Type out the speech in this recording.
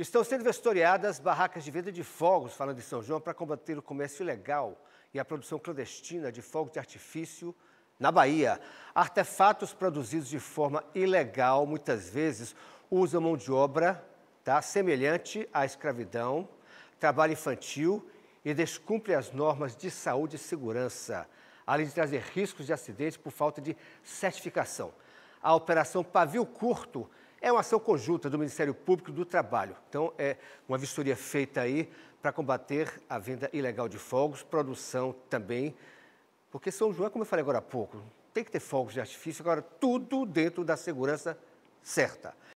Estão sendo vistoriadas barracas de venda de fogos, falando em São João, para combater o comércio ilegal e a produção clandestina de fogos de artifício na Bahia. Artefatos produzidos de forma ilegal, muitas vezes, usam mão de obra tá, semelhante à escravidão, trabalho infantil e descumpre as normas de saúde e segurança, além de trazer riscos de acidentes por falta de certificação. A Operação Pavio Curto é uma ação conjunta do Ministério Público do Trabalho. Então, é uma vistoria feita aí para combater a venda ilegal de fogos, produção também, porque São João, como eu falei agora há pouco, tem que ter fogos de artifício, agora tudo dentro da segurança certa.